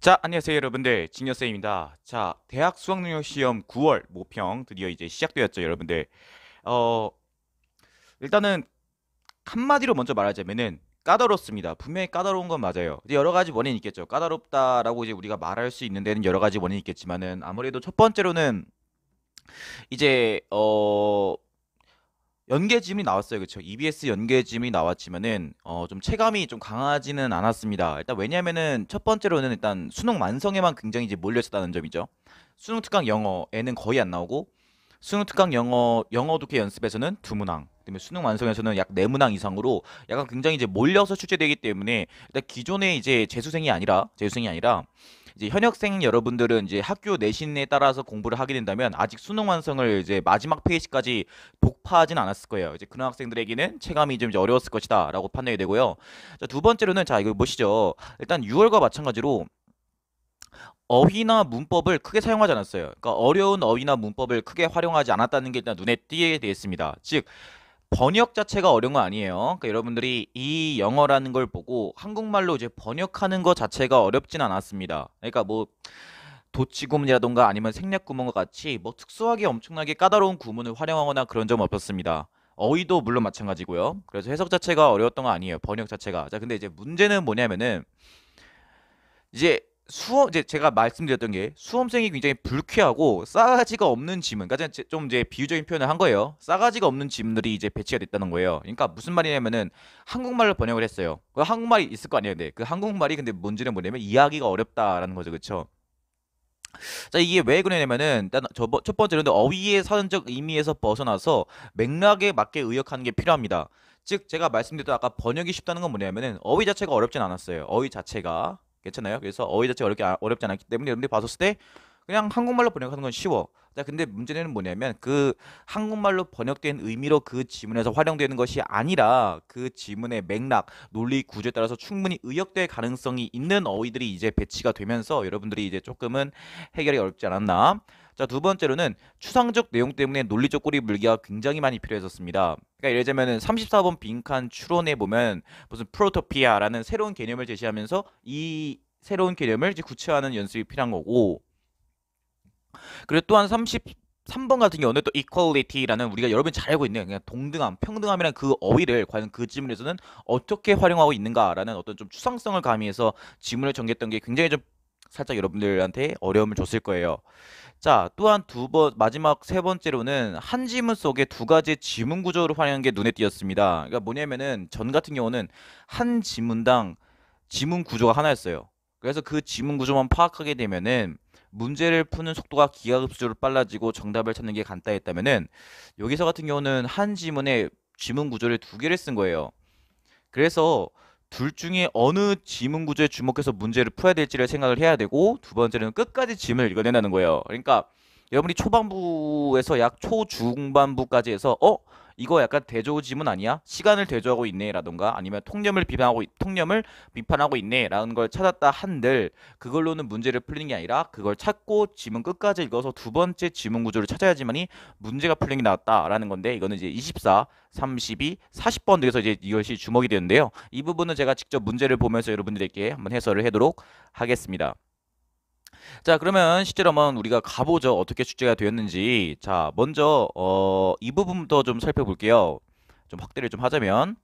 자, 안녕하세요, 여러분들. 진여쌤입니다. 자, 대학 수학능력 시험 9월 모평 드디어 이제 시작되었죠, 여러분들. 어, 일단은 한마디로 먼저 말하자면은 까다롭습니다. 분명히 까다로운 건 맞아요. 이제 여러 가지 원인이 있겠죠. 까다롭다라고 이제 우리가 말할 수 있는 데는 여러 가지 원인이 있겠지만은 아무래도 첫 번째로는 이제 어 연계짐이 나왔어요. 그렇죠? EBS 연계짐이 나왔지만은 어, 좀 체감이 좀 강하지는 않았습니다. 일단 왜냐면은 첫 번째로는 일단 수능 완성에만 굉장히 이제 몰려 있었다는 점이죠. 수능 특강 영어에는 거의 안 나오고 수능 특강 영어 영어 독해 연습에서는 두 문항, 그다음에 수능 완성에서는 약 네 문항 이상으로 약간 굉장히 이제 몰려서 출제되기 때문에 일단 기존의 이제 재수생이 아니라 재수생이 아니라 이제 현역생 여러분들은 이제 학교 내신에 따라서 공부를 하게 된다면 아직 수능 완성을 이제 마지막 페이지까지 독파하진 않았을 거예요. 이제 그런 학생들에게는 체감이 좀 어려웠을 것이다라고 판단이 되고요. 자, 두 번째로는 자 이거 보시죠. 일단 6월과 마찬가지로 어휘나 문법을 크게 사용하지 않았어요. 그러니까 어려운 어휘나 문법을 크게 활용하지 않았다는 게 일단 눈에 띄게 되겠습니다. 즉 번역 자체가 어려운 거 아니에요. 그러니까 여러분들이 이 영어라는 걸 보고 한국말로 이제 번역하는 것 자체가 어렵진 않았습니다. 그러니까 뭐 도치구문이라던가 아니면 생략구문과 같이 뭐 특수하게 엄청나게 까다로운 구문을 활용하거나 그런 점 없었습니다. 어휘도 물론 마찬가지고요. 그래서 해석 자체가 어려웠던 거 아니에요. 번역 자체가. 자, 근데 이제 문제는 뭐냐면은 이제 수험 이제 제가 말씀드렸던 게 수험생이 굉장히 불쾌하고 싸가지가 없는 짐은 그러니까 좀 이제 비유적인 표현을 한 거예요. 싸가지가 없는 짐들이 이제 배치가 됐다는 거예요. 그러니까 무슨 말이냐면은 한국말로 번역을 했어요. 그 한국말이 있을 거 아니에요. 근데 그 한국말이 근데 뭔지는 뭐냐면 이야기가 어렵다라는 거죠. 그렇죠? 자 이게 왜 그러냐면은 일단 저번 첫 번째로 근 어휘의 사전적 의미에서 벗어나서 맥락에 맞게 의역하는 게 필요합니다. 즉 제가 말씀드렸던 아까 번역이 쉽다는 건 뭐냐면은 어휘 자체가 어렵진 않았어요. 어휘 자체가 괜찮아요? 그래서 어휘 자체가 어렵게, 아, 어렵지 않기 때문에 여러분들이 봤었을 때 그냥 한국말로 번역하는 건 쉬워. 자, 근데 문제는 뭐냐면 그 한국말로 번역된 의미로 그 지문에서 활용되는 것이 아니라 그 지문의 맥락, 논리 구조에 따라서 충분히 의역될 가능성이 있는 어휘들이 이제 배치가 되면서 여러분들이 이제 조금은 해결이 어렵지 않았나 자, 두 번째로는 추상적 내용 때문에 논리적 꼬리 물기가 굉장히 많이 필요해졌습니다. 그러니까 예를 들면 34번 빈칸 추론에 보면 무슨 프로토피아라는 새로운 개념을 제시하면서 이 새로운 개념을 이제 구체화하는 연습이 필요한 거고 그리고 또한 33번 같은 경우는 또 equality라는 우리가 여러분 잘 알고 있는 그냥 동등함, 평등함이라는그 어휘를 과연 그 질문에서는 어떻게 활용하고 있는가라는 어떤 좀 추상성을 가미해서 질문을 전개했던 게 굉장히 좀 살짝 여러분들한테 어려움을 줬을 거예요. 자, 또한 두 번, 마지막 세 번째로는 한 지문 속에 두 가지 지문 구조를 활용한 게 눈에 띄었습니다. 그러니까 뭐냐면은 전 같은 경우는 한 지문당 지문 구조가 하나였어요. 그래서 그 지문 구조만 파악하게 되면은 문제를 푸는 속도가 기하급수로 빨라지고 정답을 찾는 게 간단했다면은 여기서 같은 경우는 한 지문에 지문 구조를 두 개를 쓴 거예요. 그래서 둘 중에 어느 지문 구조에 주목해서 문제를 풀어야 될지를 생각을 해야 되고 두 번째는 끝까지 지문을 읽어낸다는 거예요. 그러니까 여러분이 초반부에서 약 초중반부까지 해서 어? 이거 약간 대조 지문 아니야? 시간을 대조하고 있네라던가 아니면 통념을 비판하고 통념을 비판하고 있네라는 걸 찾았다 한들 그걸로는 문제를 풀리는 게 아니라 그걸 찾고 지문 끝까지 읽어서 두 번째 지문 구조를 찾아야지만이 문제가 풀린 게 나왔다라는 건데 이거는 이제 24, 32, 40번 등에서 이제 이것이 주목이 되는데요. 이 부분은 제가 직접 문제를 보면서 여러분들께 한번 해설을 해도록 하겠습니다. 자, 그러면 실제로 한번 우리가 가보죠. 어떻게 출제가 되었는지. 자, 먼저 어, 이 부분부터 좀 살펴볼게요. 좀 확대를 좀 하자면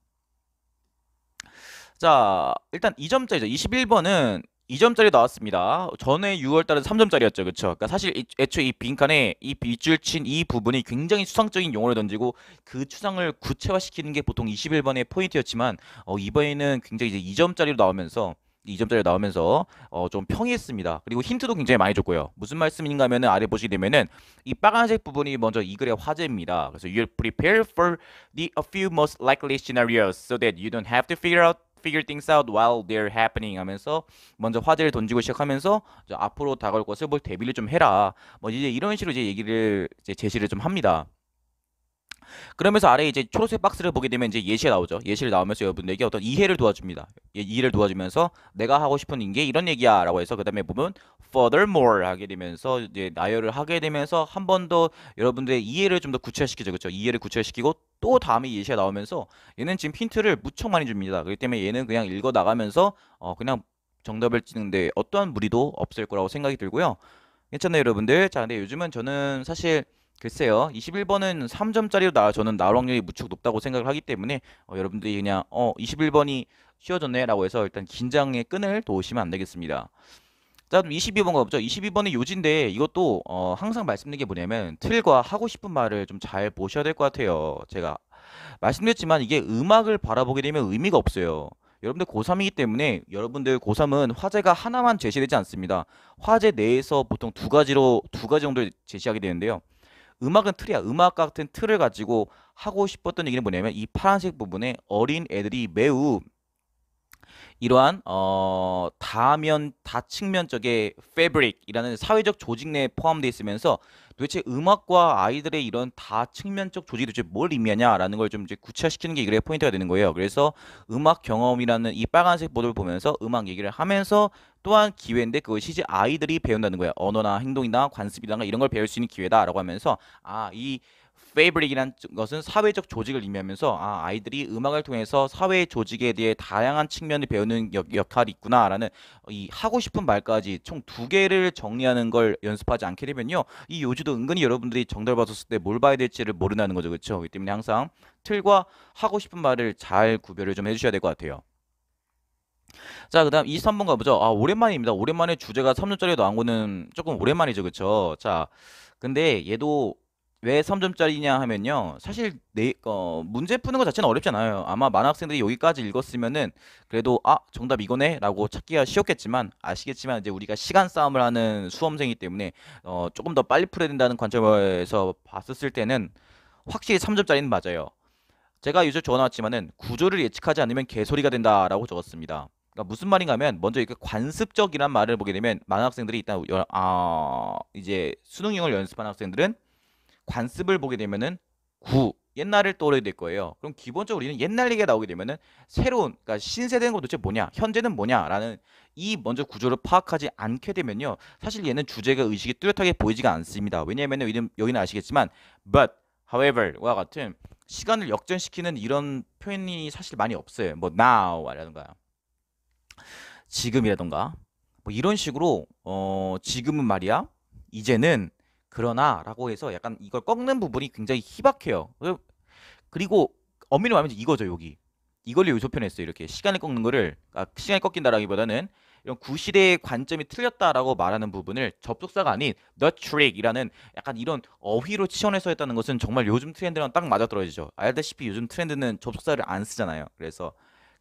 자, 일단 2점짜리죠. 21번은 2점짜리 나왔습니다. 전에 6월달은 3점짜리였죠. 그쵸? 그러니까 사실 이, 애초에 이 빈칸에 이빗줄친 이 부분이 굉장히 추상적인 용어를 던지고 그 추상을 구체화시키는 게 보통 21번의 포인트였지만 어, 이번에는 굉장히 이제 2점짜리로 나오면서 2점짜리 나오면서 어, 좀 평이했습니다. 그리고 힌트도 굉장히 많이 줬고요. 무슨 말씀인가 하면은 아래 보시게 되면은 이 빨간색 부분이 먼저 이 글의 화제입니다. 그래서 you'll prepare for the a few most likely scenarios so that you don't have to figure out figure things out while they're happening 하면서 먼저 화제를 던지고 시작하면서 앞으로 다가올 것을 뭘 뭐 대비를 좀 해라. 뭐 이제 이런 식으로 이제 얘기를 이제 제시를 좀 합니다. 그러면서 아래 이제 초록색 박스를 보게 되면 이제 예시가 나오죠. 예시를 나오면서 여러분들에게 어떤 이해를 도와줍니다. 예, 이해를 도와주면서 내가 하고 싶은 게 이런 얘기야라고 해서 그다음에 보면 furthermore 하게 되면서 이제 나열을 하게 되면서 한 번 더 여러분들의 이해를 좀 더 구체화시키죠. 그렇죠? 이해를 구체화시키고 또 다음에 예시가 나오면서 얘는 지금 힌트를 무척 많이 줍니다. 그렇기 때문에 얘는 그냥 읽어 나가면서 어 그냥 정답을 찍는데 어떠한 무리도 없을 거라고 생각이 들고요. 괜찮나요, 여러분들? 자, 근데 요즘은 저는 사실 글쎄요. 21번은 3점짜리로 나 저는 나올 확률이 무척 높다고 생각을 하기 때문에 어, 여러분들이 그냥 어 21번이 쉬워졌네라고 해서 일단 긴장의 끈을 도우시면 안 되겠습니다. 자, 그럼 22번 가보죠. 22번의 요지인데 이것도 어, 항상 말씀드린 게 뭐냐면 틀과 하고 싶은 말을 좀 잘 보셔야 될 것 같아요. 제가 말씀드렸지만 이게 음악을 바라보게 되면 의미가 없어요. 여러분들 고3이기 때문에 여러분들 고3은 화제가 하나만 제시되지 않습니다. 화제 내에서 보통 두 가지로 두 가지 정도 제시하게 되는데요. 음악은 틀이야. 음악 같은 틀을 가지고 하고 싶었던 얘기는 뭐냐면 이 파란색 부분에 어린 애들이 매우 이러한 어, 다면 다측면적의 패브릭이라는 사회적 조직 내에 포함되어 있으면서 도대체 음악과 아이들의 이런 다측면적 조직이 도대체 뭘 의미하냐라는 걸 좀 이제 구체화시키는 게이 글의 포인트가 되는 거예요. 그래서 음악 경험이라는 이 빨간색 보드를 보면서 음악 얘기를 하면서 또한 기회인데 그것이 이제 아이들이 배운다는 거예요. 언어나 행동이나 관습이나 이런 걸 배울 수 있는 기회다라고 하면서 아 이 페이브릭이란 것은 사회적 조직을 의미하면서 아, 아이들이 음악을 통해서 사회 조직에 대해 다양한 측면을 배우는 역, 역할이 있구나라는 이 하고 싶은 말까지 총 두 개를 정리하는 걸 연습하지 않게 되면요 이 요지도 은근히 여러분들이 정답을 봤었을 때 뭘 봐야 될지를 모른다는 거죠 그렇죠 그렇기 때문에 항상 틀과 하고 싶은 말을 잘 구별을 좀 해주셔야 될 것 같아요. 자, 그 다음 23번 가보죠. 아, 오랜만입니다. 오랜만에 주제가 3점짜리 나온거는 조금 오랜만이죠. 그쵸? 자, 근데 얘도 왜 3점짜리냐 하면요. 사실 내, 어, 문제 푸는 것 자체는 어렵지 않아요. 아마 많은 학생들이 여기까지 읽었으면은 그래도 아, 정답 이거네? 라고 찾기가 쉬웠겠지만 아시겠지만 이제 우리가 시간 싸움을 하는 수험생이기 때문에 어, 조금 더 빨리 풀어야 된다는 관점에서 봤었을 때는 확실히 3점짜리는 맞아요. 제가 요즘 전화 왔지만은 구조를 예측하지 않으면 개소리가 된다라고 적었습니다. 그러니까 무슨 말인가 하면 먼저 이렇게 관습적이란 말을 보게 되면 많은 학생들이 일단 아 이제 수능형을 연습하는 학생들은 관습을 보게 되면은 구 옛날을 떠올리게 될 거예요. 그럼 기본적으로 우리는 옛날 얘기가 나오게 되면은 새로운 그러니까 신세대는 도대체 뭐냐 현재는 뭐냐라는 이 먼저 구조를 파악하지 않게 되면요 사실 얘는 주제가 의식이 뚜렷하게 보이지가 않습니다. 왜냐하면 여기는 아시겠지만 but however와 같은 시간을 역전시키는 이런 표현이 사실 많이 없어요. 뭐 now라든가 지금이라던가 뭐 이런 식으로 어 지금은 말이야 이제는 그러나 라고 해서 약간 이걸 꺾는 부분이 굉장히 희박해요 그리고 어밀히 말하면 이거죠 여기 이걸로 요소표했어요 이렇게 시간을 꺾는 거를 아, 시간을 꺾인다라기보다는 이런 구시대의 관점이 틀렸다라고 말하는 부분을 접속사가 아닌 the trick이라는 약간 이런 어휘로 치환해서 했다는 것은 정말 요즘 트렌드랑 딱 맞아떨어지죠 알다시피 요즘 트렌드는 접속사를 안 쓰잖아요 그래서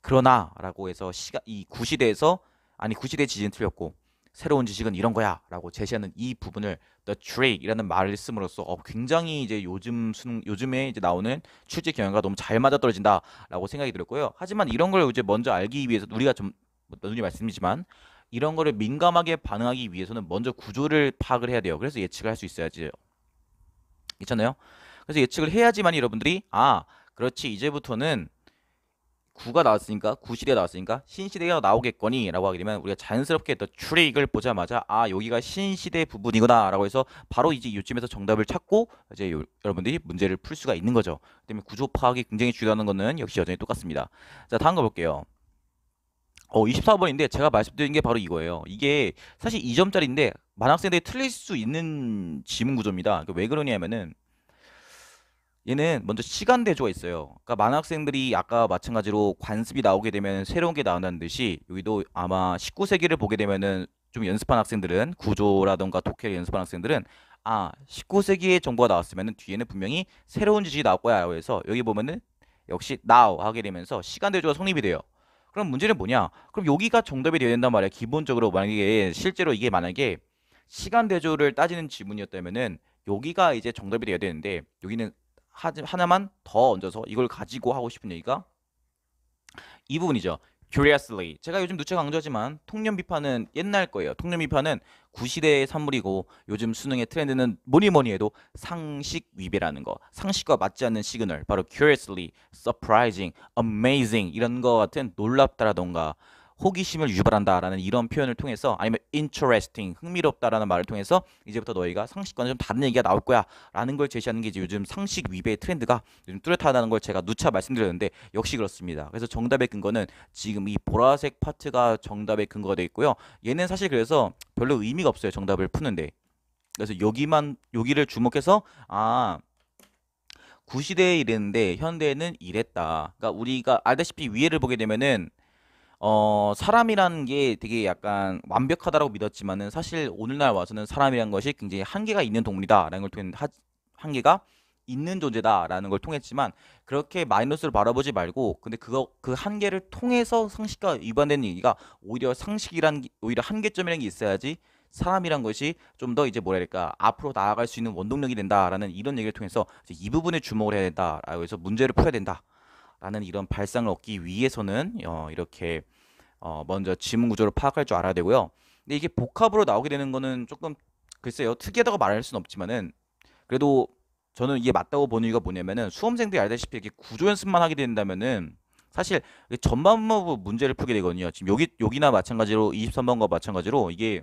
그러나라고 해서 시가 이 구시대에서 아니 구시대 지진 틀렸고 새로운 지식은 이런 거야라고 제시하는 이 부분을 the trick이라는 말을 씀으로써 어, 굉장히 이제 요즘 수능 요즘에 이제 나오는 출제 경향과 너무 잘 맞아떨어진다라고 생각이 들었고요. 하지만 이런 걸 이제 먼저 알기 위해서 우리가 좀 누누이 말씀이지만 이런 거를 민감하게 반응하기 위해서는 먼저 구조를 파악을 해야 돼요. 그래서 예측을 할 수 있어야지. 괜찮아요? 그래서 예측을 해야지만 여러분들이 아 그렇지 이제부터는 구가 나왔으니까 구시대가 나왔으니까 신시대가 나오겠거니 라고 하게 되면 우리가 자연스럽게 더 출익을 보자마자 아 여기가 신시대 부분이구나 라고 해서 바로 이제 요쯤에서 정답을 찾고 이제 요, 여러분들이 문제를 풀 수가 있는 거죠 그다음에 구조 파악이 굉장히 중요하는 거는 역시 여전히 똑같습니다 자 다음 거 볼게요 어 24번인데 제가 말씀드린 게 바로 이거예요 이게 사실 2점짜리인데 만학생들이 틀릴 수 있는 지문 구조입니다 그러니까 왜 그러냐면은 얘는 먼저 시간 대조가 있어요. 그러니까 많은 학생들이 아까 마찬가지로 관습이 나오게 되면 새로운 게 나온다는 듯이 여기도 아마 19세기를 보게 되면은 좀 연습한 학생들은 구조라던가 독해를 연습한 학생들은 아1 9세기의 정보가 나왔으면 뒤에는 분명히 새로운 지식이 나올 거야 라고 해서 여기 보면은 역시 now 하게 되면서 시간 대조가 성립이 돼요. 그럼 문제는 뭐냐? 그럼 여기가 정답이 되어야 된단 말이야. 기본적으로 만약에 실제로 이게 만약에 시간 대조를 따지는 지문이었다면은 여기가 이제 정답이 돼야 되는데 여기는 하나만 더 얹어서 이걸 가지고 하고 싶은 얘기가 이 부분이죠. curiously. 제가 요즘 누차 강조하지만 통념 비판은 옛날 거예요. 통념 비판은 구시대의 산물이고 요즘 수능의 트렌드는 뭐니 뭐니 해도 상식 위배라는 거. 상식과 맞지 않는 시그널. 바로 curiously, surprising, amazing 이런 거 같은 놀랍다라던가 호기심을 유발한다라는 이런 표현을 통해서 아니면 interesting 흥미롭다라는 말을 통해서 이제부터 너희가 상식과는 좀 다른 얘기가 나올 거야라는 걸 제시하는 게 이제 요즘 상식 위배의 트렌드가 요즘 뚜렷하다는 걸 제가 누차 말씀드렸는데 역시 그렇습니다. 그래서 정답의 근거는 지금 이 보라색 파트가 정답의 근거가 되어 있고요. 얘는 사실 그래서 별로 의미가 없어요. 정답을 푸는데. 그래서 여기만 여기를 주목해서 아 구시대에 이랬는데 현대에는 이랬다. 그러니까 우리가 알다시피 위에를 보게 되면은 어, 사람이라는 게 되게 약간 완벽하다라고 믿었지만은 사실 오늘날 와서는 사람이란 것이 굉장히 한계가 있는 동물이다라는 걸 통해 하, 한계가 있는 존재다라는 걸 통했지만 그렇게 마이너스를 바라보지 말고 근데 그거 그 한계를 통해서 상식과 위반되는 얘기가 오히려 상식이란 게- 오히려 한계점이란 게 있어야지 사람이란 것이 좀 더 이제 뭐랄까 앞으로 나아갈 수 있는 원동력이 된다라는 이런 얘기를 통해서 이제 이 부분에 주목을 해야 된다라고 해서 문제를 풀어야 된다라는 이런 발상을 얻기 위해서는 어, 이렇게 어, 먼저 지문 구조를 파악할 줄 알아야 되고요. 근데 이게 복합으로 나오게 되는 거는 조금 글쎄요 특이하다고 말할 수는 없지만은 그래도 저는 이게 맞다고 보는 이유가 뭐냐면은 수험생들이 알다시피 이렇게 구조 연습만 하게 된다면은 사실 전반부 문제를 풀게 되거든요. 지금 여기 여기나 마찬가지로 23번과 마찬가지로 이게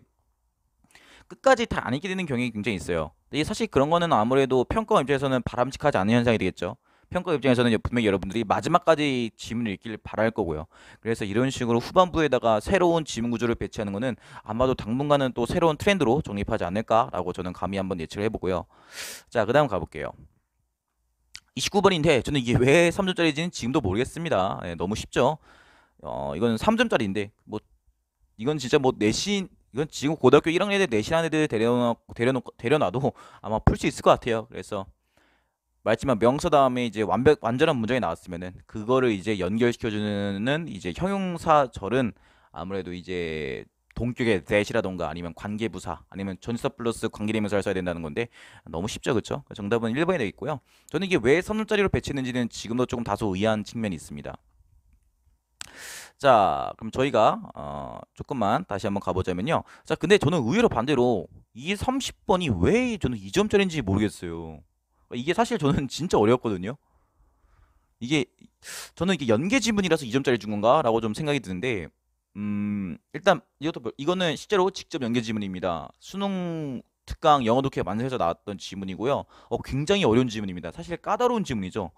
끝까지 다 안 읽게 되는 경향이 굉장히 있어요. 이게 사실 그런 거는 아무래도 평가 원 입장에서는 바람직하지 않은 현상이 되겠죠. 평가 입장에서는 분명히 여러분들이 마지막까지 지문을 읽길 바랄 거고요. 그래서 이런 식으로 후반부에다가 새로운 지문 구조를 배치하는 것은 아마도 당분간은 또 새로운 트렌드로 정립하지 않을까라고 저는 감히 한번 예측을 해보고요. 자, 그 다음 가볼게요. 29번인데 저는 이게 왜 3점짜리인지는 지금도 모르겠습니다. 네, 너무 쉽죠. 어, 이건 3점짜리인데 뭐 이건 진짜 뭐 내신 이건 지금 고등학교 1학년 애들 내신한 애들 데려놓 데려놓 데려놔도 아마 풀 수 있을 것 같아요. 그래서 말지만 명사 다음에 이제 완벽 완전한 문장이 나왔으면은 그거를 이제 연결시켜주는 이제 형용사절은 아무래도 이제 동격의 대시라던가 아니면 관계부사 아니면 전치사 플러스 관계대명사를 써야 된다는 건데 너무 쉽죠 그쵸 정답은 1번이 되어 있고요 저는 이게 왜3점자리로 배치했는지는 지금도 조금 다소 의아한 측면이 있습니다 자 그럼 저희가 어, 조금만 다시 한번 가보자면요 자 근데 저는 의외로 반대로 이 30번이 왜 저는 2점짜리인지 모르겠어요 이게 사실 저는 진짜 어려웠거든요. 이게 저는 이게 연계 지문이라서 2점짜리 준 건가라고 좀 생각이 드는데 음 일단 이것도 뭐, 이거는 실제로 직접 연계 지문입니다. 수능 특강 영어 독해 만세에서 나왔던 지문이고요. 어 굉장히 어려운 지문입니다. 사실 까다로운 지문이죠.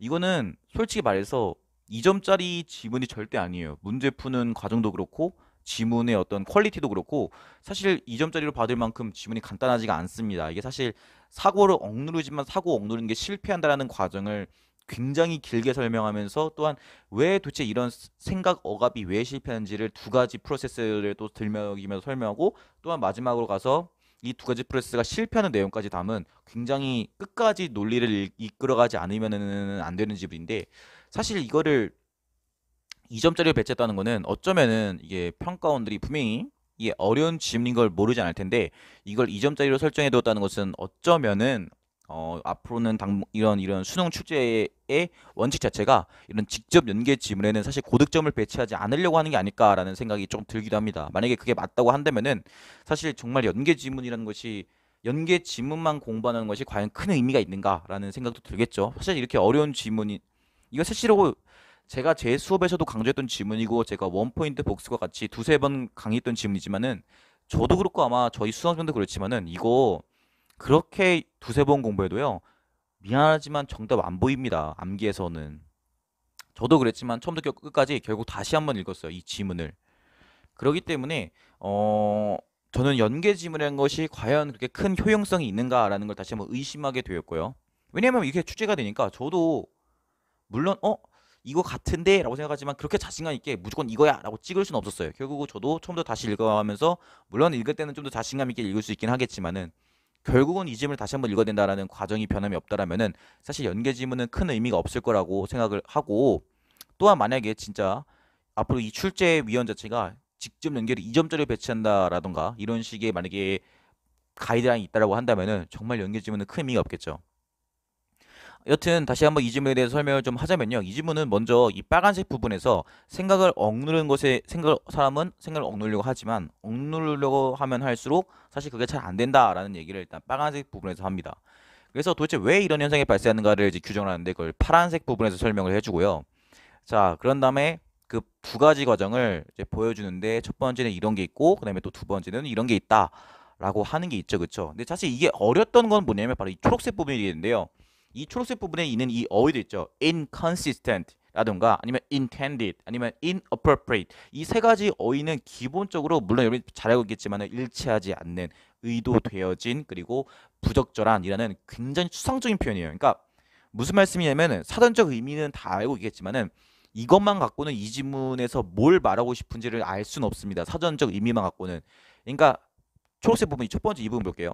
이거는 솔직히 말해서 2점짜리 지문이 절대 아니에요. 문제 푸는 과정도 그렇고 지문의 어떤 퀄리티도 그렇고 사실 2점짜리로 받을 만큼 지문이 간단하지가 않습니다. 이게 사실 사고를 억누르지만 사고 억누르는 게 실패한다라는 과정을 굉장히 길게 설명하면서 또한 왜 도대체 이런 생각 억압이 왜 실패하는지를 두 가지 프로세스를 또 들먹이면서 설명하고 또한 마지막으로 가서 이 두 가지 프로세스가 실패하는 내용까지 담은 굉장히 끝까지 논리를 이끌어가지 않으면안 되는 집인데 사실 이거를 2점짜리를 배치했다는 거는 어쩌면은 이게 평가원들이 분명히 이게 어려운 질문인 걸 모르지 않을 텐데 이걸 2점짜리로 설정해 두었다는 것은 어쩌면은 어, 앞으로는 당, 이런 이런 수능 출제의 원칙 자체가 이런 직접 연계 지문에는 사실 고득점을 배치하지 않으려고 하는 게 아닐까라는 생각이 좀 들기도 합니다. 만약에 그게 맞다고 한다면은 사실 정말 연계 지문이라는 것이 연계 지문만 공부하는 것이 과연 큰 의미가 있는가라는 생각도 들겠죠. 사실 이렇게 어려운 지문이 이거 사실로 제가 제 수업에서도 강조했던 질문이고 제가 원포인트 복습과 같이 두세 번 강의했던 질문이지만은 저도 그렇고 아마 저희 수강생도 그렇지만은 이거 그렇게 두세 번 공부해도요 미안하지만 정답 안 보입니다 암기에서는 저도 그랬지만 처음부터 끝까지 결국 다시 한 번 읽었어요 이 지문을 그러기 때문에 어 저는 연계 지문이라는 것이 과연 그렇게 큰 효용성이 있는가라는 걸 다시 한번 의심하게 되었고요 왜냐하면 이게 출제가 되니까 저도 물론 어 이거 같은데 라고 생각하지만 그렇게 자신감 있게 무조건 이거야 라고 찍을 수는 없었어요 결국 은 저도 처음부터 다시 읽어가면서 물론 읽을 때는 좀 더 자신감 있게 읽을 수 있긴 하겠지만은 결국은 이질문을 다시 한번 읽어야 된다라는 과정이 변함이 없다라면은 사실 연계 질문은큰 의미가 없을 거라고 생각을 하고 또한 만약에 진짜 앞으로 이 출제 위원 자체가 직접 연결를 이점짜리 배치한다라던가 이런 식의 만약에 가이드라인이 있다라고 한다면은 정말 연계 질문은큰 의미가 없겠죠. 여튼 다시 한번 이 질문에 대해서 설명을 좀 하자면요. 이 질문은 먼저 이 빨간색 부분에서 생각을 억누르는 것에 생각 사람은 생각을 억누르려고 하지만 억누르려고 하면 할수록 사실 그게 잘 안 된다라는 얘기를 일단 빨간색 부분에서 합니다. 그래서 도대체 왜 이런 현상이 발생하는가를 이제 규정하는데 그걸 파란색 부분에서 설명을 해주고요. 자, 그런 다음에 그 두 가지 과정을 이제 보여주는데 첫 번째는 이런 게 있고 그다음에 또 두 번째는 이런 게 있다라고 하는 게 있죠, 그쵸 근데 사실 이게 어렸던 건 뭐냐면 바로 이 초록색 부분이겠는데요. 이 초록색 부분에 있는 이 어휘도 있죠. inconsistent 라든가 아니면 intended 아니면 inappropriate 이 세 가지 어휘는 기본적으로 물론 여러분 잘 알고 있겠지만 일치하지 않는 의도되어진 그리고 부적절한이라는 굉장히 추상적인 표현이에요. 그러니까 무슨 말씀이냐면 사전적 의미는 다 알고 있겠지만은 이것만 갖고는 이 지문에서 뭘 말하고 싶은지를 알 수는 없습니다. 사전적 의미만 갖고는 그러니까 초록색 부분 이첫 번째 이 부분 볼게요.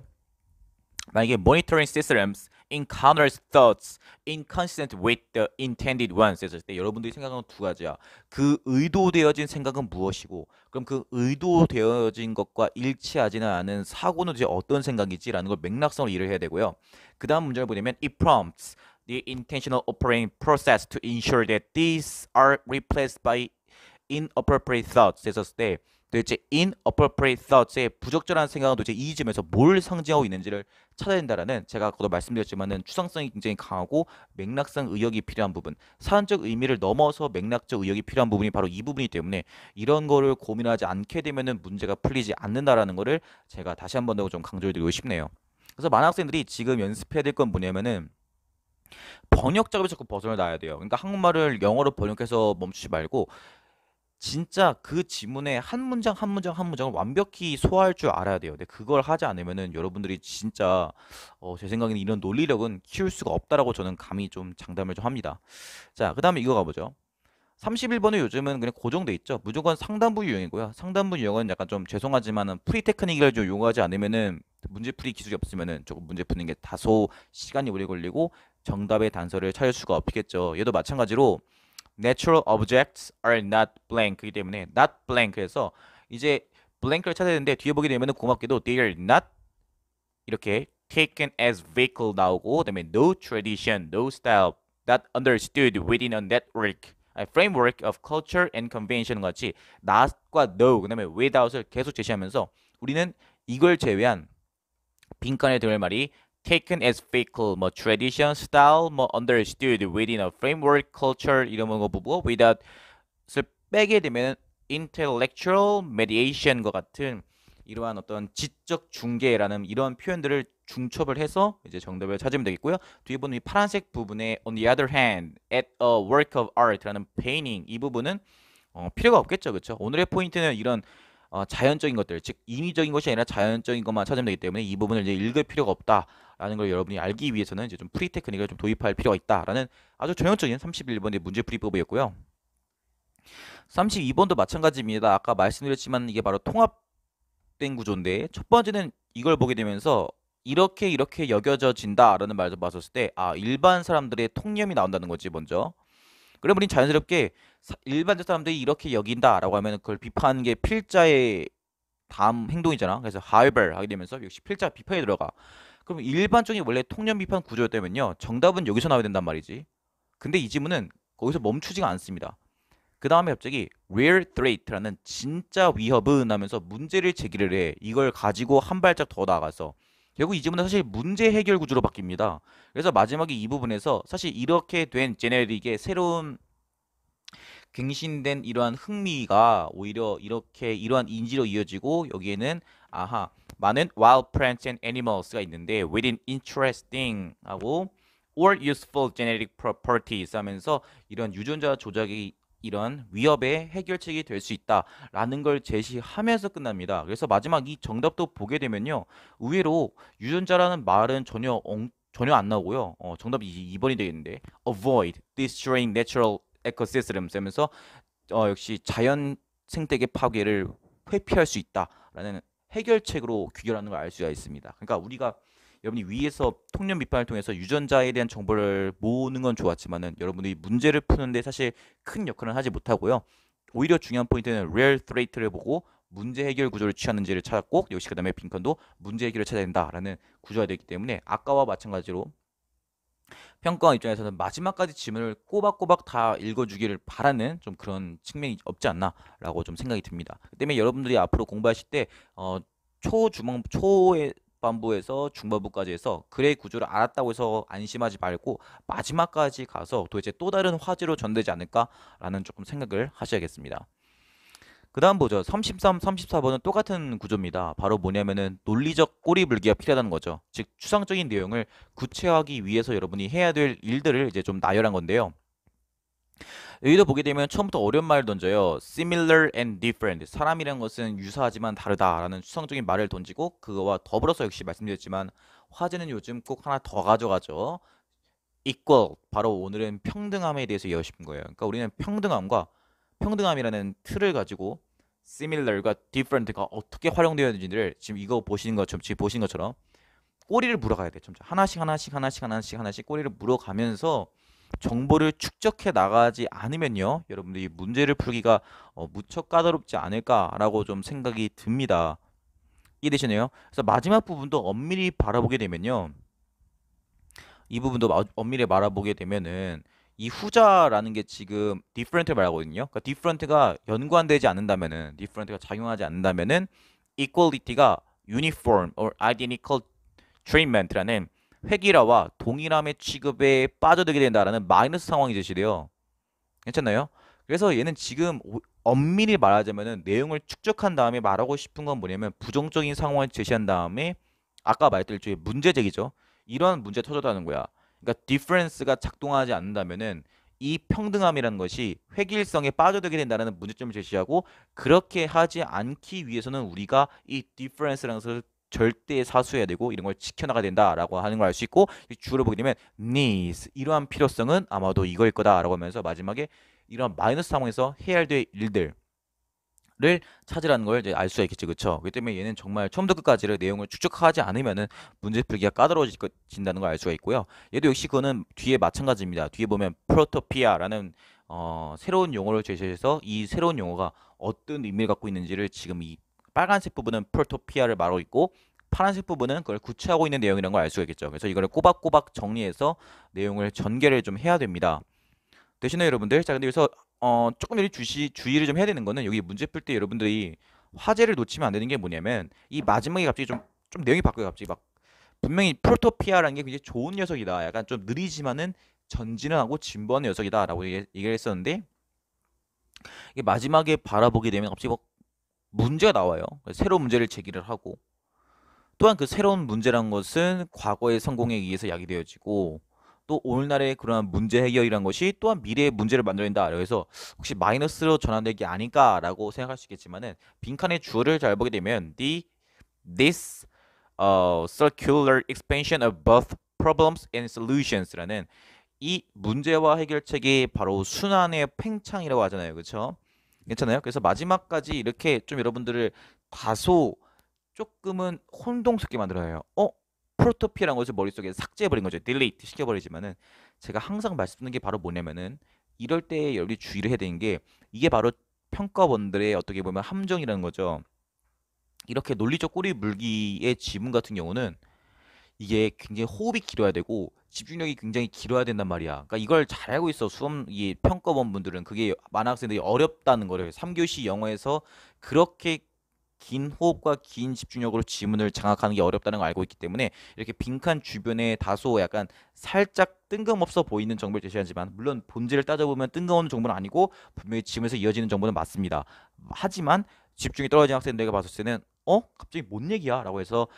만약에 monitoring systems encounters thoughts inconsistent with the intended ones 했을 때 여러분들이 생각하는 두 가지야. 그 의도되어진 생각은 무엇이고 그럼 그 의도되어진 것과 일치하지는 않은 사고는 이제 어떤 생각이지라는 걸 맥락성을 이해를 해야 되고요. 그 다음 문제를 보냐면 it prompts the intentional operating process to ensure that these are replaced by inappropriate thoughts 했을때 도대체 inappropriate thoughts의 부적절한 생각은 도대체 이 점에서 뭘 상징하고 있는지를 찾아야 된다라는 제가 아까도 말씀드렸지만은 추상성이 굉장히 강하고 맥락상 의역이 필요한 부분 사안적 의미를 넘어서 맥락적 의역이 필요한 부분이 바로 이 부분이기 때문에 이런 거를 고민하지 않게 되면은 문제가 풀리지 않는다라는 거를 제가 다시 한번더 좀 강조해드리고 싶네요. 그래서 많은 학생들이 지금 연습해야 될 건 뭐냐면은 번역 작업에 자꾸 벗어나야 돼요. 그러니까 한국말을 영어로 번역해서 멈추지 말고 진짜 그 지문의 한 문장 한 문장 한 문장을 완벽히 소화할 줄 알아야 돼요. 근데 그걸 하지 않으면은 여러분들이 진짜 어, 제 생각에는 이런 논리력은 키울 수가 없다라고 저는 감히 좀 장담을 좀 합니다. 자, 그다음에 이거 가보죠. 31번은 요즘은 그냥 고정돼 있죠. 무조건 상단부 유형이고요. 상단부 유형은 약간 좀 죄송하지만은 프리 테크닉을 좀 요구하지 않으면은 문제 풀이 기술이 없으면은 조금 문제 푸는 게 다소 시간이 오래 걸리고 정답의 단서를 찾을 수가 없겠죠. 얘도 마찬가지로 natural objects are not blank이기 때문에 not blank에서 이제 blank를 찾아야 되는데 뒤에 보게 되면 고맙게도 they are not 이렇게 taken as vehicle 나오고 그다음에 no tradition, no style, not understood within a network, a framework of culture and convention 같이 not과 no 그다음에 without을 계속 제시하면서 우리는 이걸 제외한 빈칸에 들어갈 말이 taken as fickle, 뭐 tradition, style, 뭐 understood within a framework, culture 이런 거 보고 without 빼게 되면 intellectual mediation과 같은 이러한 어떤 지적 중계라는 이런 표현들을 중첩을 해서 이제 정답을 찾으면 되겠고요. 뒤에 보는 이 파란색 부분에 on the other hand, at a work of art라는 painting 이 부분은 어, 필요가 없겠죠, 그렇죠? 오늘의 포인트는 이런 어, 자연적인 것들, 즉 인위적인 것이 아니라 자연적인 것만 찾으면 되기 때문에 이 부분을 이제 읽을 필요가 없다라는 걸 여러분이 알기 위해서는 이제 좀 프리 테크닉을 좀 도입할 필요가 있다라는 아주 전형적인 31번의 문제 풀이법이었고요. 32번도 마찬가지입니다. 아까 말씀드렸지만 이게 바로 통합된 구조인데 첫 번째는 이걸 보게 되면서 이렇게 이렇게 여겨져진다라는 말을 봤었을 때아 일반 사람들의 통념이 나온다는 거지 먼저. 그럼 우린 자연스럽게 일반적 사람들이 이렇게 여긴다라고 하면 그걸 비판하는 게 필자의 다음 행동이잖아. 그래서 however 하게 되면서 역시 필자 비판이 들어가. 그럼 일반적인 원래 통념 비판 구조였다면요. 정답은 여기서 나와야 된단 말이지. 근데 이질문은 거기서 멈추지가 않습니다. 그 다음에 갑자기 real threat라는 진짜 위협은 하면서 문제를 제기를 해. 이걸 가지고 한 발짝 더 나아가서 결국 이질문은 사실 문제 해결 구조로 바뀝니다. 그래서 마지막에 이 부분에서 사실 이렇게 된 제네릭의 새로운 갱신된 이러한 흥미가 오히려 이렇게 이러한 인지로 이어지고 여기에는 아하 많은 wild plants and animals가 있는데 within interesting 하고 or useful genetic properties 하면서 이런 유전자 조작이 이런 위협의 해결책이 될 수 있다라는 걸 제시하면서 끝납니다. 그래서 마지막 이 정답도 보게 되면요. 의외로 유전자라는 말은 전혀 엉, 전혀 안 나오고요. 어, 정답이 2번이 되겠는데 avoid destroying natural 에코시스템 쓰면서 어, 역시 자연 생태계 파괴를 회피할 수 있다라는 해결책으로 귀결하는 걸 알 수가 있습니다. 그러니까 우리가 여러분이 위에서 통념 비판을 통해서 유전자에 대한 정보를 모으는 건 좋았지만은 여러분이 들 문제를 푸는데 사실 큰 역할은 하지 못하고요. 오히려 중요한 포인트는 real threat를 보고 문제 해결 구조를 취하는지를 찾았고 역시 그다음에 빈칸도 문제 해결을 찾아야 된다라는 구조가 되기 때문에 아까와 마찬가지로 평가원 입장에서는 마지막까지 지문을 꼬박꼬박 다 읽어주기를 바라는 좀 그런 측면이 없지 않나라고 좀 생각이 듭니다. 그 때문에 여러분들이 앞으로 공부하실 때 어, 초주앙 초의 반부에서 중반부까지 해서 글의 구조를 알았다고 해서 안심하지 말고 마지막까지 가서 도대체 또 다른 화제로 전되지 않을까라는 조금 생각을 하셔야겠습니다. 그 다음 보죠. 33, 34번은 똑같은 구조입니다. 바로 뭐냐면은 논리적 꼬리불기가 필요하다는 거죠. 즉 추상적인 내용을 구체화하기 위해서 여러분이 해야 될 일들을 이제 좀 나열한 건데요. 여기도 보게 되면 처음부터 어려운 말을 던져요. similar and different. 사람이란 것은 유사하지만 다르다라는 추상적인 말을 던지고 그와 거 더불어서 역시 말씀드렸지만 화제는 요즘 꼭 하나 더 가져가죠. equal. 바로 오늘은 평등함에 대해서 이어 싶은 거예요. 그러니까 우리는 평등함과 평등함이라는 틀을 가지고 similar과 different가 어떻게 활용되었는지를 지금 이거 보시는 것처럼 지금 보신 것처럼 꼬리를 물어가야 돼. 점점 하나씩 하나씩 하나씩 하나씩 하나씩 꼬리를 물어가면서 정보를 축적해 나가지 않으면요, 여러분들이 문제를 풀기가 어, 무척 까다롭지 않을까라고 좀 생각이 듭니다. 이해되시네요. 그래서 마지막 부분도 엄밀히 바라보게 되면요, 이 부분도 엄밀히 바라보게 되면은 이 후자라는 게 지금 different를 말하거든요. 그러니까 different가 연관되지 않는다면은 different가 작용하지 않는다면은 equality가 uniform or identical treatment라는 획일화와 동일함의 취급에 빠져들게 된다라는 마이너스 상황이 제시돼요. 괜찮나요? 그래서 얘는 지금 엄밀히 말하자면은 내용을 축적한 다음에 말하고 싶은 건 뭐냐면 부정적인 상황을 제시한 다음에 아까 말했듯이 문제 제기죠. 이런 문제 터졌다는 거야. 그러니까 difference가 작동하지 않는다면은 이 평등함이라는 것이 획일성에 빠져들게 된다는 문제점을 제시하고 그렇게 하지 않기 위해서는 우리가 이 difference라는 것을 절대 사수해야 되고 이런 걸 지켜나가야 된다라고 하는 걸 알 수 있고 주로 보게 되면 needs 이러한 필요성은 아마도 이거일 거다라고 하면서 마지막에 이런 마이너스 상황에서 해야 될 일들 를 찾으라는 걸 이제 알 수가 있겠죠. 그렇죠? 그렇기 때문에 얘는 정말 처음부터 끝까지를 내용을 추측하지 않으면은 문제 풀기가 까다로워진다는 걸 알 수가 있고요. 얘도 역시 그거는 뒤에 마찬가지입니다. 뒤에 보면 프로토피아라는 어, 새로운 용어를 제시해서 이 새로운 용어가 어떤 의미를 갖고 있는지를 지금 이 빨간색 부분은 프로토피아를 말하고 있고 파란색 부분은 그걸 구체하고 있는 내용이라는 걸 알 수가 있겠죠. 그래서 이거를 꼬박꼬박 정리해서 내용을 전개를 좀 해야 됩니다. 대신에 여러분들 자 근데 여기서 어, 조금이라 주시, 주의를 좀 해야 되는 거는 여기 문제 풀 때 여러분들이 화제를 놓치면 안 되는 게 뭐냐면 이 마지막에 갑자기 좀, 좀 내용이 바뀌어요. 갑자기 막 분명히 프로토피아라는 게 굉장히 좋은 녀석이다. 약간 좀 느리지만은 전진을 하고 진보하는 녀석이다라고 얘기를 했었는데 이게 마지막에 바라보게 되면 갑자기 막 문제가 나와요. 새로운 문제를 제기를 하고 또한 그 새로운 문제란 것은 과거의 성공에 의해서 야기되어지고 또 오늘날의 그러한 문제 해결이란 것이 또한 미래의 문제를 만들어낸다. 그래서 혹시 마이너스로 전환될 게 아닐까라고 생각할 수 있겠지만은 빈칸의 주어를 잘 보게 되면 the this uh, circular expansion of both problems and solutions라는 이 문제와 해결책이 바로 순환의 팽창이라고 하잖아요. 그렇죠? 괜찮아요? 그래서 마지막까지 이렇게 좀 여러분들을 다소 조금은 혼동스럽게 만들어요. 어? 프로토피라는 것을 머릿속에서 삭제해버린 거죠. 딜레이트 시켜버리지만은 제가 항상 말씀드리는 게 바로 뭐냐면은 이럴 때 여러분이 주의를 해야 되는 게 이게 바로 평가원들의 어떻게 보면 함정이라는 거죠. 이렇게 논리적 꼬리 물기의 지문 같은 경우는 이게 굉장히 호흡이 길어야 되고 집중력이 굉장히 길어야 된단 말이야. 그러니까 이걸 잘 알고 있어. 수험 이 평가원 분들은 그게 많은 학생들이 어렵다는 거를 3교시 영어에서 그렇게 긴 호흡과 긴 집중력으로 지문을 장악하는 게 어렵다는 걸 알고 있기 때문에 이렇게 빈칸 주변에 다소 약간 살짝 뜬금없어 보이는 정보를 제시하지만 물론 본질을 따져보면 뜬금없는 정보는 아니고 분명히 지문에서 이어지는 정보는 맞습니다. 하지만 집중이 떨어진 학생들에게 봤을 때는 어? 갑자기 뭔 얘기야? 라고 해서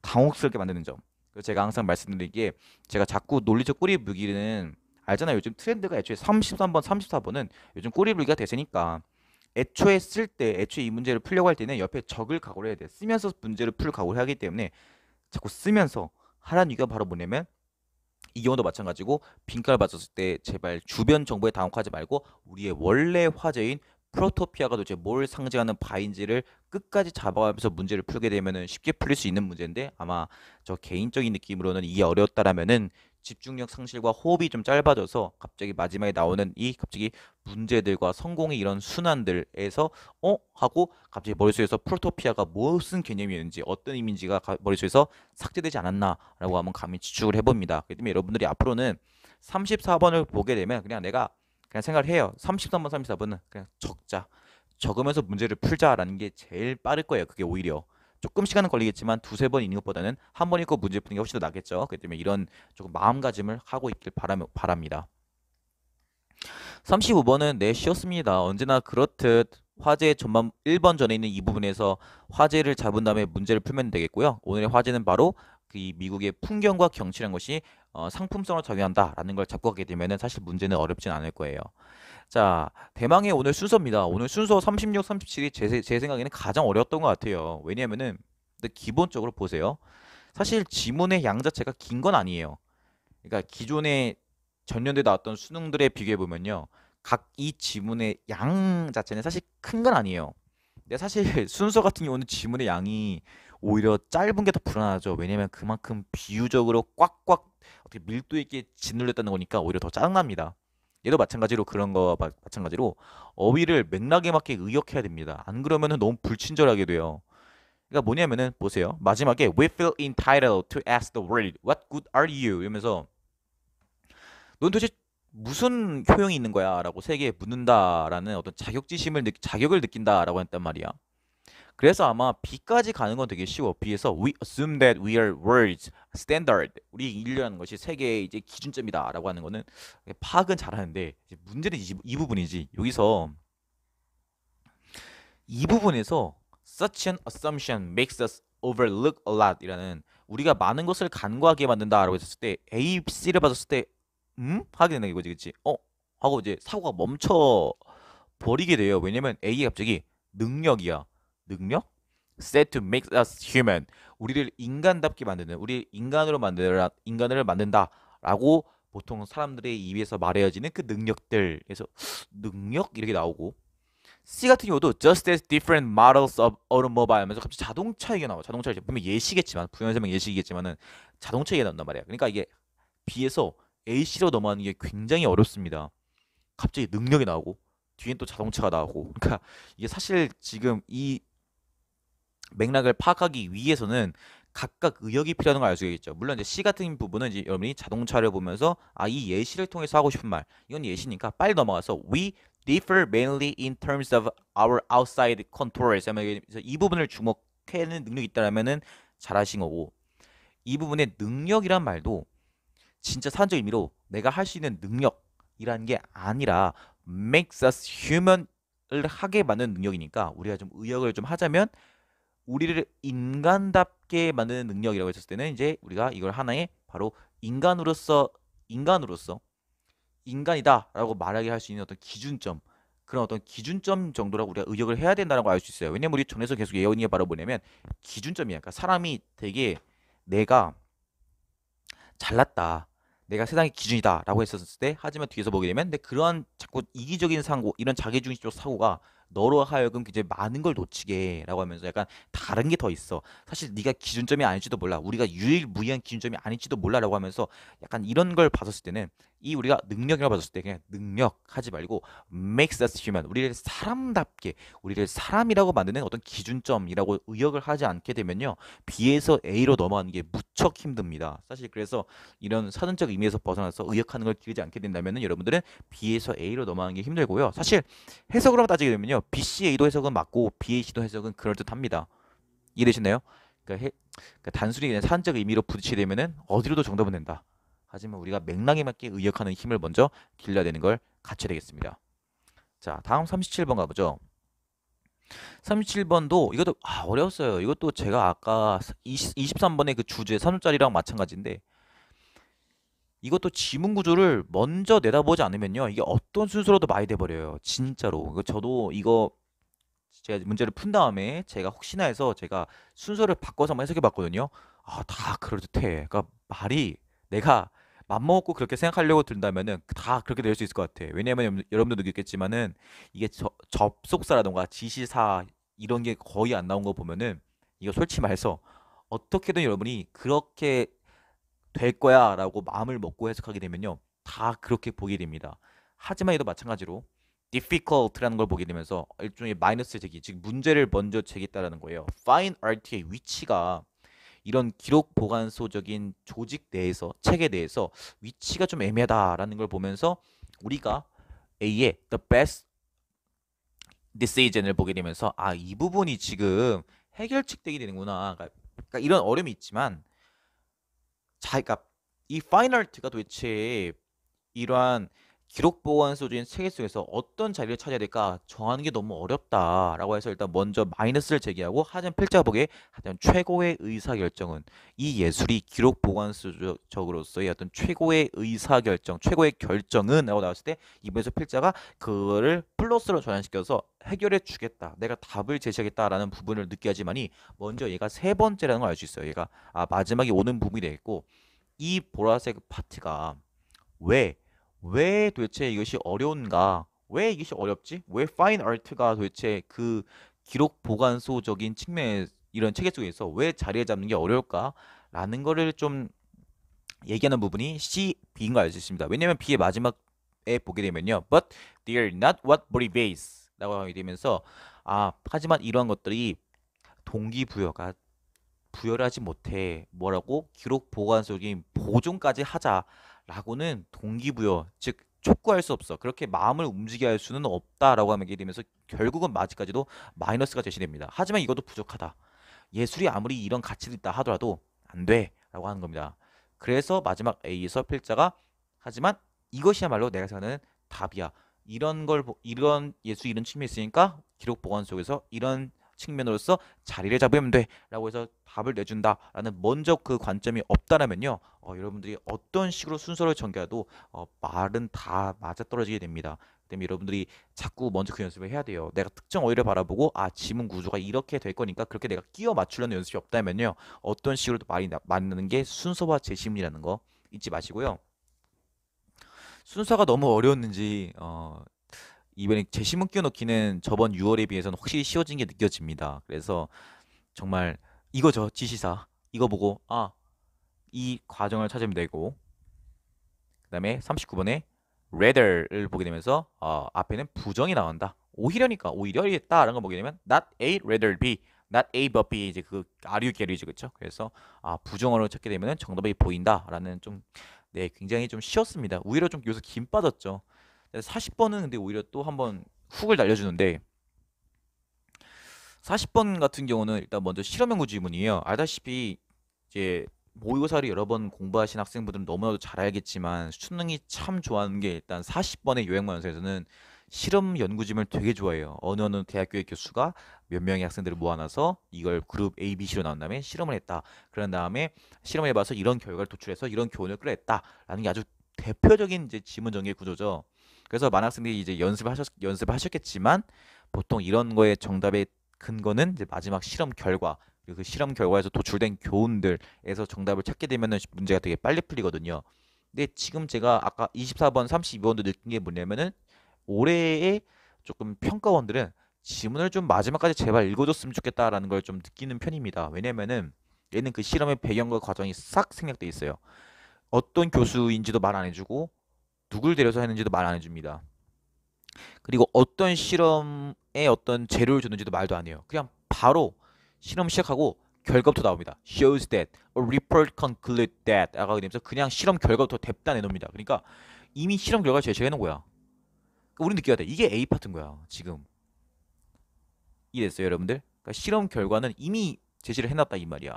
당혹스럽게 만드는 점. 그래서 제가 항상 말씀드린게 제가 자꾸 논리적 꼬리물기는 알잖아요. 요즘 트렌드가 애초에 33번, 34번은 요즘 꼬리물기가 대세니까 애초에 쓸 때, 애초에 이 문제를 풀려고 할 때는 옆에 적을 각오를 해야 돼. 쓰면서 문제를 풀 각오를 하기 때문에 자꾸 쓰면서 하라는 이유가 바로 뭐냐면 이 경우도 마찬가지고 빈가를 맞았을 때 제발 주변 정보에 당혹하지 말고 우리의 원래 화제인 프로토피아가 도대체 뭘 상징하는 바인지를 끝까지 잡아가면서 문제를 풀게 되면 쉽게 풀릴 수 있는 문제인데 아마 저 개인적인 느낌으로는 이게 어려웠다라면은 집중력 상실과 호흡이 좀 짧아져서 갑자기 마지막에 나오는 이 갑자기 문제들과 성공의 이런 순환들에서 어 하고 갑자기 머릿속에서 프로토피아가 무슨 개념이었는지 어떤 이미지가 머릿속에서 삭제되지 않았나라고 한번 감히 추측을 해봅니다. 그렇기 때문에 여러분들이 앞으로는 34번을 보게 되면 그냥 내가 그냥 생각을 해요. 33번, 34번은 그냥 적자. 적으면서 문제를 풀자라는 게 제일 빠를 거예요. 그게 오히려. 조금 시간은 걸리겠지만 두세 번 있는 것보다는 한 번 읽고 문제 푸는 게 훨씬 더나겠죠 그렇기 때문에 이런 조금 마음가짐을 하고 있길 바람, 바랍니다. 35번은 네 쉬었습니다. 언제나 그렇듯 화제 전반 1번 전에 있는 이 부분에서 화제를 잡은 다음에 문제를 풀면 되겠고요. 오늘의 화제는 바로 그 미국의 풍경과 경치란 것이 어, 상품성을 작용한다라는 걸 잡고 가게 되면 사실 문제는 어렵진 않을 거예요. 자, 대망의 오늘 순서입니다. 오늘 순서 36, 37이 제, 제 생각에는 가장 어려웠던 것 같아요. 왜냐면은, 근데 기본적으로 보세요. 사실 지문의 양 자체가 긴 건 아니에요. 그러니까 기존에 전년도에 나왔던 수능들에 비교해 보면요. 각 이 지문의 양 자체는 사실 큰 건 아니에요. 근데 사실 순서 같은 경우는 지문의 양이 오히려 짧은 게 더 불안하죠. 왜냐면 그만큼 비유적으로 꽉꽉 어떻게 밀도 있게 짓눌렸다는 거니까 오히려 더 짜증납니다. 얘도 마찬가지로 그런 거 마, 찬가지로 어휘를 맥락에 맞게 의역해야 됩니다. 안그러면 너무 불친절하게 돼요. 그러니까 뭐냐면은 보세요. 마지막에 we feel entitled to ask the world what good are you 이러면서 넌 도대체 무슨 효용이 있는 거야라고 세계에 묻는다라는 어떤 자격지심을 자격을 느낀다라고 했단 말이야. 그래서 아마 B까지 가는 건 되게 쉬워. B에서 we assume that we are world's t a n d a r d 우리 인류라는 것이 세계의 이제 기준점이다라고 하는 거는 파악은 잘하는데 문제는 이, 이 부분이지. 여기서 이 부분에서 such an assumption makes us overlook a lot 이라는 우리가 많은 것을 간과하게 만든다라고 했을 때 A, C를 받았을 때 음? 하게 되는 이거지 그치? 어? 하고 이제 사고가 멈춰 버리게 돼요 왜냐면 A가 갑자기 능력이야 능력 set to make us human 우리를 인간답게 만드는 우리 인간으로 만들라 인간을 만든다라고 보통 사람들의 입에서 말해야지는 그 능력들 그래서 능력 이렇게 나오고 C 같은 경우도 just as different models of automobile 하면서 갑자기 자동차 얘기가 나와 자동차 얘기 보면 예시겠지만 부연설명 예시겠지만은 자동차 얘기가 나온단 말이야 그러니까 이게 B에서 AC로 넘어가는 게 굉장히 어렵습니다 갑자기 능력이 나오고 뒤엔 또 자동차가 나오고 그러니까 이게 사실 지금 이 맥락을 파악하기 위해서는 각각 의역이 필요한 걸 알 수 있겠죠. 물론 이제 시 같은 부분은 이제 여러분이 자동차를 보면서 아 이 예시를 통해서 하고 싶은 말 이건 예시니까 빨리 넘어가서 we differ mainly in terms of our outside controls. 서이 부분을 주목하는 능력이 있다라면은 잘하신 거고 이 부분의 능력이란 말도 진짜 산적 의미로 내가 할 수 있는 능력이라는게 아니라 makes us human을 하게 만드는 능력이니까 우리가 좀 의역을 좀 하자면 우리를 인간답게 만드는 능력이라고 했을 때는 이제 우리가 이걸 하나의 바로 인간으로서 인간으로서 인간이다라고 말하게 할 수 있는 어떤 기준점 그런 어떤 기준점 정도라고 우리가 의역을 해야 된다고 라알수 있어요. 왜냐면 우리 전에서 계속 예언이 에 바로 뭐냐면 기준점이야. 그러니까 사람이 되게 내가 잘났다. 내가 세상의 기준이다라고 했었을 때 하지만 뒤에서 보게 되면 근데 그러한 자꾸 이기적인 사고 이런 자기중심적 사고가 너로 하여금 굉장히 많은 걸 놓치게라고 하면서 약간 다른 게 더 있어. 사실 네가 기준점이 아닐지도 몰라. 우리가 유일무이한 기준점이 아닐지도 몰라라고 하면서 약간 이런 걸 봤었을 때는 이 우리가 능력이라고 봤었을 때 그냥 능력 하지 말고 makes us human. 우리를 사람답게 우리를 사람이라고 만드는 어떤 기준점이라고 의역을 하지 않게 되면요. B에서 A로 넘어가는 게 무척 힘듭니다. 사실 그래서 이런 사전적 의미에서 벗어나서 의역하는 걸 기르지 않게 된다면 여러분들은 B에서 A로 넘어가는 게 힘들고요. 사실 해석으로 따지게 되면요. 해석은요. BCA도 해석은 맞고 BAC도 해석은 그럴듯합니다. 이해되시나요? 그러니까, 해, 그러니까 단순히 그냥 산적 의미로 부딪히게 되면 어디로도 정답은 된다. 하지만 우리가 맥락에 맞게 의역하는 힘을 먼저 길러야 되는 걸 갖춰야 되겠습니다. 자, 다음 37번 가보죠. 37번도 이것도 아, 어려웠어요. 이것도 제가 아까 20, 23번의 그 주제 3점짜리랑 마찬가지인데 이것도 지문 구조를 먼저 내다보지 않으면요. 이게 어떤 순서로도 많이 돼버려요. 진짜로. 이거 그 저도 이거 제가 문제를 푼 다음에 제가 혹시나 해서 제가 순서를 바꿔서 한번 해석해 봤거든요. 아, 다 그럴듯해. 그러니까 말이 내가 맘먹고 그렇게 생각하려고 든다면은 다 그렇게 될 수 있을 것 같아. 왜냐면 여러분도 느꼈겠지만은 이게 저, 접속사라던가 지시사 이런 게 거의 안 나온 거 보면은 이거 솔직히 말해서 어떻게든 여러분이 그렇게 될 거야 라고 마음을 먹고 해석하게 되면요. 다 그렇게 보게 됩니다. 하지만 이도 마찬가지로 difficult라는 걸 보게 되면서 일종의 마이너스 제기, 즉 문제를 먼저 제기했다라는 거예요. FindRT의 위치가 이런 기록 보관소적인 조직 내에서 책에 대해서 위치가 좀 애매하다라는 걸 보면서 우리가 A의 the best decision을 보게 되면서 아 이 부분이 지금 해결책되게 되는구나. 그러니까 이런 어려움이 있지만 자, 그러니까 이 파인 아트가 도대체 이러한 기록 보관소인 세계 속에서 어떤 자리를 찾아야 될까 정하는 게 너무 어렵다라고 해서 일단 먼저 마이너스를 제기하고 하단 필자복의 하여튼 최고의 의사결정은 이 예술이 기록 보관소적으로서의 어떤 최고의 의사결정, 최고의 결정은 라고 나왔을 때이번에서 필자가 그거를 플러스로 전환시켜서 해결해 주겠다. 내가 답을 제시하겠다라는 부분을 느끼하지만이 먼저 얘가 세 번째라는 걸 알 수 있어요. 얘가 아, 마지막에 오는 부분이 되겠고 이 보라색 파트가 왜왜 도대체 이것이 어려운가? 왜 이것이 어렵지? 왜 파인 아트가 도대체 그 기록 보관소적인 측면 이런 체계 속에서 왜 자리에 잡는 게 어려울까라는 거를 좀 얘기하는 부분이 C, B인 걸알수 있습니다. 왜냐하면 B의 마지막에 보게 되면요. But they're not what m o t v a t e s 라고 하게 되면서 아 하지만 이러한 것들이 동기부여가 부여를 하지 못해 뭐라고 기록 보관소적인 보존까지 하자 라고는 동기부여, 즉 촉구할 수 없어. 그렇게 마음을 움직여야 할 수는 없다라고 하면 이게 되면서 결국은 마지까지도 마이너스가 제시됩니다. 하지만 이것도 부족하다. 예술이 아무리 이런 가치를 있다 하더라도 안 돼라고 하는 겁니다. 그래서 마지막 A에서 필자가 하지만 이것이야말로 내가 생각하는 답이야. 이런 걸 이런 예술 이런 취미 있으니까 기록 보관 속에서 이런 측면으로서 자리를 잡으면 돼라고 해서 답을 내준다라는 먼저 그 관점이 없다라면요 어, 여러분들이 어떤 식으로 순서를 전개해도 어, 말은 다 맞아떨어지게 됩니다. 때문 여러분들이 자꾸 먼저 그 연습을 해야 돼요. 내가 특정 어휘를 바라보고 아 지문 구조가 이렇게 될 거니까 그렇게 내가 끼워 맞추려는 연습이 없다면요 어떤 식으로도 말이 나, 맞는 게 순서와 재심이라는 거 잊지 마시고요. 순서가 너무 어려웠는지 어, 이번에 제시문 끼워넣기는 저번 6월에 비해서는 확실히 쉬워진 게 느껴집니다. 그래서 정말 이거죠 지시사 이거 보고 아 이 과정을 찾으면 되고 그 다음에 39번에 rather를 보게 되면서 어, 앞에는 부정이 나온다. 오히려니까 오히려 있다라는 걸 보게 되면 not A rather B not A but B 이제 그 are you 게리죠 그렇죠? 그래서 아 부정어를 찾게 되면 정답이 보인다라는 좀 네 굉장히 좀 쉬웠습니다. 오히려 좀 요새 김 빠졌죠. 40번은 근데 오히려 또 한번 훅을 날려주는데 40번 같은 경우는 일단 먼저 실험연구 질문이에요 알다시피 이제 모의고사를 여러 번 공부하신 학생분들은 너무나도 잘 알겠지만 수능이 참 좋아하는 게 일단 40번의 요행문항서에서는 실험 연구짐을 되게 좋아해요. 어느 어느 대학교의 교수가 몇 명의 학생들을 모아놔서 이걸 그룹 A, B, C로 나온 다음에 실험을 했다. 그런 다음에 실험을 해봐서 이런 결과를 도출해서 이런 교훈을 끌어냈다라는 게 아주 대표적인 이제 지문 정개 구조죠. 그래서 많은 학생들이 이제 연습하셨 연습하셨겠지만 보통 이런 거에 정답의 근거는 이제 마지막 실험 결과 그 실험 결과에서 도출된 교훈들에서 정답을 찾게 되면은 문제가 되게 빨리 풀리거든요. 근데 지금 제가 아까 24번, 32번도 느낀 게 뭐냐면은 올해의 조금 평가원들은 지문을 좀 마지막까지 제발 읽어줬으면 좋겠다라는 걸 좀 느끼는 편입니다. 왜냐면은 얘는 그 실험의 배경과 과정이 싹 생략돼 있어요. 어떤 교수인지도 말 안 해주고 누굴 데려서 했는지도 말 안 해줍니다. 그리고 어떤 실험에 어떤 재료를 줬는지도 말도 안 해요. 그냥 바로 실험 시작하고 결과부터 나옵니다. shows that a report conclude that 아까 그러면서 그냥 실험 결과부터 댑다 내놓습니다. 그러니까 이미 실험 결과 제시해 놓은 거야. 그러니까 우리 느껴야 돼. 이게 A 파트인 거야 지금. 이해됐어요 여러분들? 그러니까 실험 결과는 이미 제시를 해놨다 이 말이야.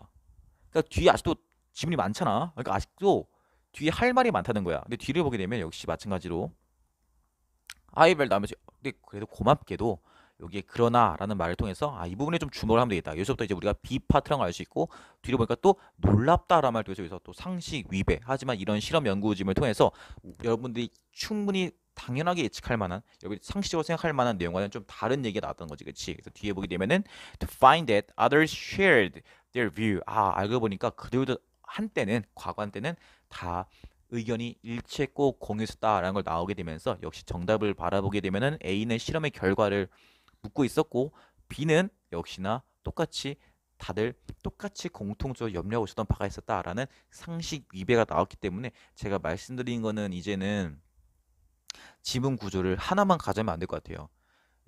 그러니까 뒤에 아직도 지문이 많잖아. 그러니까 아직도 뒤에 할 말이 많다는 거야. 근데 뒤를 보게 되면 역시 마찬가지로 아이벨 나머지 근데 그래도 고맙게도 여기에 그러나라는 말을 통해서 아 이 부분에 좀 주목을 하면 되겠다. 여기서부터 이제 우리가 비 파트라는 걸알수 있고 뒤로 보니까 또 놀랍다라는 말을 통해서 여기서 또 상식 위배 하지만 이런 실험 연구팀을 통해서 여러분들이 충분히 당연하게 예측할 만한 여기 상식적으로 생각할 만한 내용과는 좀 다른 얘기가 나왔던 거지 그치 그래서 뒤에 보게 되면은 to find that others shared their view 아 알고 보니까 그들도 한때는 과거 한때는 다 의견이 일치했고 공유했다라는 걸 나오게 되면서 역시 정답을 바라보게 되면은 A는 실험의 결과를 묻고 있었고 B는 역시나 똑같이 다들 똑같이 공통적으로 염려하고 있었던 바가 있었다라는 상식 위배가 나왔기 때문에 제가 말씀드린 거는 이제는 지문 구조를 하나만 가져면 안 될 것 같아요.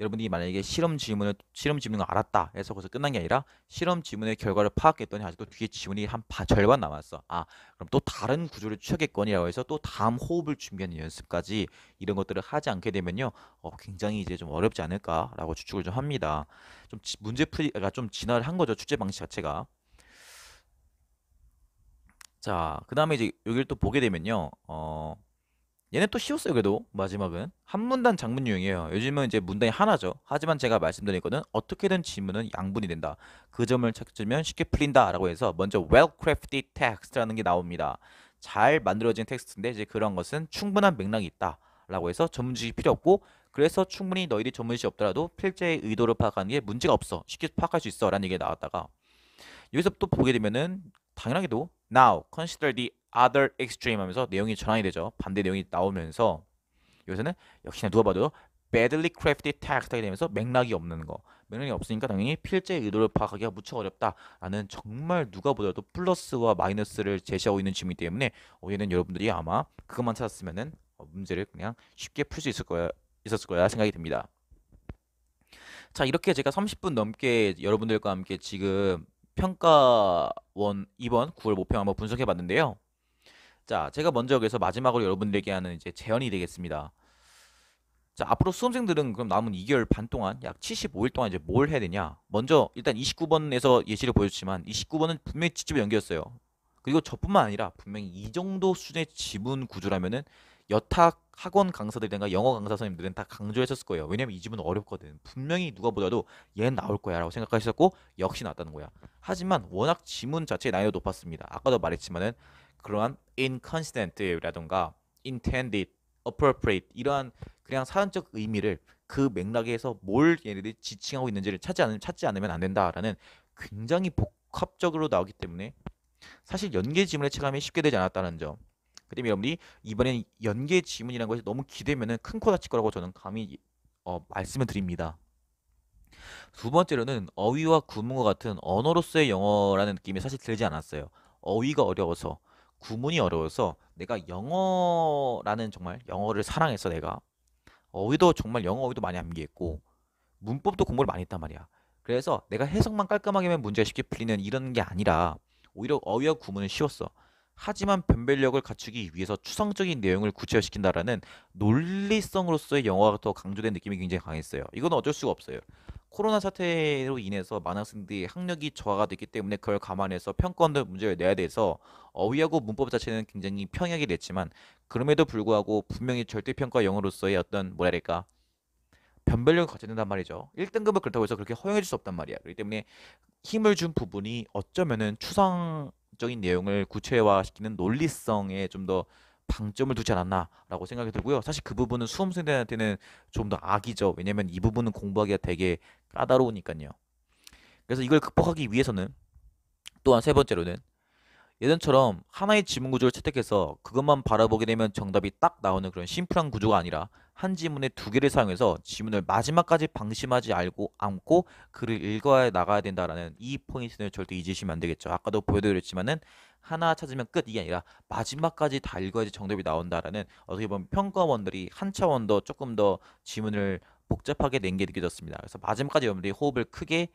여러분이 만약에 실험 지문을 실험 지문을 알았다 해서 거기서 끝난 게 아니라 실험 지문의 결과를 파악했더니 아직도 뒤에 지문이 한 바, 절반 남았어. 아 그럼 또 다른 구조를 취하겠거니라고 해서 또 다음 호흡을 준비하는 연습까지 이런 것들을 하지 않게 되면요, 어, 굉장히 이제 좀 어렵지 않을까라고 추측을 좀 합니다. 좀 문제 풀이가 그러니까 좀 진화를 한 거죠 출제 방식 자체가. 자, 그 다음에 이제 여기를 또 보게 되면요, 어. 얘네 또 쉬웠어요 그래도 마지막은 한 문단 장문 유형이에요 요즘은 이제 문단이 하나죠 하지만 제가 말씀드린 거는 어떻게든 지문은 양분이 된다 그 점을 찾으면 쉽게 풀린다 라고 해서 먼저 well crafted text라는 게 나옵니다 잘 만들어진 텍스트인데 이제 그런 것은 충분한 맥락이 있다 라고 해서 전문 지식이 필요 없고 그래서 충분히 너희들이 전문 지식이 없더라도 필자의 의도를 파악하는 게 문제가 없어 쉽게 파악할 수 있어 라는 얘기가 나왔다가 여기서 또 보게 되면은 당연하게도 now consider the other extreme 하면서 내용이 전환이 되죠. 반대 내용이 나오면서 여기서는 역시나 누가 봐도 badly crafted t e x t 하게 되면서 맥락이 없는 거. 맥락이 없으니까 당연히 필자 의도를 의 파악하기가 무척 어렵다라는 정말 누가 보더라도 플러스와 마이너스를 제시하고 있는 질문이기 때문에 오해는 여러분들이 아마 그것만 찾았으면은 문제를 그냥 쉽게 풀 수 있을 거야 있었을 거야 생각이 듭니다. 자 이렇게 제가 30분 넘게 여러분들과 함께 지금 평가원 2번 9월 모평 한번 분석해 봤는데요. 자, 제가 먼저 여기서 마지막으로 여러분들에게 하는 이제 제언이 되겠습니다. 자, 앞으로 수험생들은 그럼 남은 2개월 반 동안 약 75일 동안 이제 뭘 해야 되냐? 먼저 일단 29번에서 예시를 보여줬지만 29번은 분명히 직접 연기였어요. 그리고 저뿐만 아니라 분명히 이 정도 수준의 지문 구조라면은 여타 학원 강사들이가 영어 강사 선생님들은 다 강조했었을 거예요. 왜냐면 이 집은 어렵거든. 분명히 누가 보더라도 얘는 나올 거야라고 생각하셨고 역시 나왔다는 거야. 하지만 워낙 지문 자체의 난이도 높았습니다. 아까도 말했지만은 그러한 inconsistent라던가 intended, appropriate 이러한 그냥 사전적 의미를 그 맥락에서 뭘 얘네들이 지칭하고 있는지를 찾지 않으면, 찾지 않으면 안 된다라는 굉장히 복합적으로 나오기 때문에 사실 연계 지문의 체감이 쉽게 되지 않았다는 점. 그다음에 여러분이 이번엔 연계 지문이라는 것이 너무 기대면은 큰코 다칠 거라고 저는 감히 어, 말씀을 드립니다. 두 번째로는 어휘와 구문과 같은 언어로서의 영어라는 느낌이 사실 들지 않았어요. 어휘가 어려워서 구문이 어려워서 내가 영어라는 정말 영어를 사랑해서 내가 어휘도 정말 영어 어휘도 많이 암기했고 문법도 공부를 많이 했단 말이야. 그래서 내가 해석만 깔끔하게 하면 문제가 쉽게 풀리는 이런 게 아니라 오히려 어휘와 구문은 쉬웠어. 하지만 변별력을 갖추기 위해서 추상적인 내용을 구체화시킨다라는 논리성으로서의 영어가 더 강조된 느낌이 굉장히 강했어요. 이건 어쩔 수가 없어요. 코로나 사태로 인해서 많은 학생들이 학력이 저하가 됐기 때문에 그걸 감안해서 평가원들 문제를 내야 돼서 어휘하고 문법 자체는 굉장히 평이하게 냈지만 그럼에도 불구하고 분명히 절대평가 영어로서의 어떤 뭐라 해야 까 변별력을 갖춰야 된단 말이죠. 1등급을 그렇다고 해서 그렇게 허용해 줄 수 없단 말이야. 그렇기 때문에 힘을 준 부분이 어쩌면은 추상적인 내용을 구체화시키는 논리성에 좀더 방점을 두지 않았나라고 생각이 들고요. 사실 그 부분은 수험생들한테는 좀 더 악이죠. 왜냐면 이 부분은 공부하기가 되게 까다로우니까요. 그래서 이걸 극복하기 위해서는 또한 세 번째로는 예전처럼 하나의 지문 구조를 채택해서 그것만 바라보게 되면 정답이 딱 나오는 그런 심플한 구조가 아니라 한 지문에 두 개를 사용해서 지문을 마지막까지 방심하지 알고 안고 글을 읽어 나가야 된다라는 이 포인트를 절대 잊으시면 안 되겠죠. 아까도 보여드렸지만은 하나 찾으면 끝 이게 아니라 마지막까지 다 읽어야지 정답이 나온다라는 어떻게 보면 평가원들이 한 차원 더 조금 더 지문을 복잡하게 낸 게 느껴졌습니다. 그래서 마지막까지 여러분들이 호흡을 크게